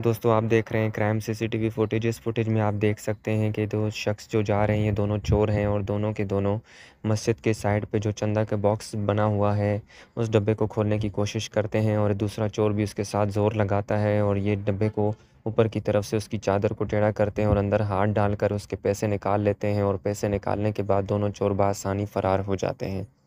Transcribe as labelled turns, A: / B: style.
A: दोस्तों आप देख रहे हैं क्राइम सीसीटीवी फुटेज इस फुटेज में आप देख सकते हैं कि दो शख्स जो जा रहे हैं दोनों चोर हैं और दोनों के दोनों मस्जिद के साइड पे जो चंदा का बॉक्स बना हुआ है उस डब्बे को खोलने की कोशिश करते हैं और दूसरा चोर भी उसके साथ ज़ोर लगाता है और ये डब्बे को ऊपर की तरफ से उसकी चादर को टेढ़ा करते हैं और अंदर हाथ डालकर उसके पैसे निकाल लेते हैं और पैसे निकालने के बाद दोनों चोर बसानी फ़रार हो जाते हैं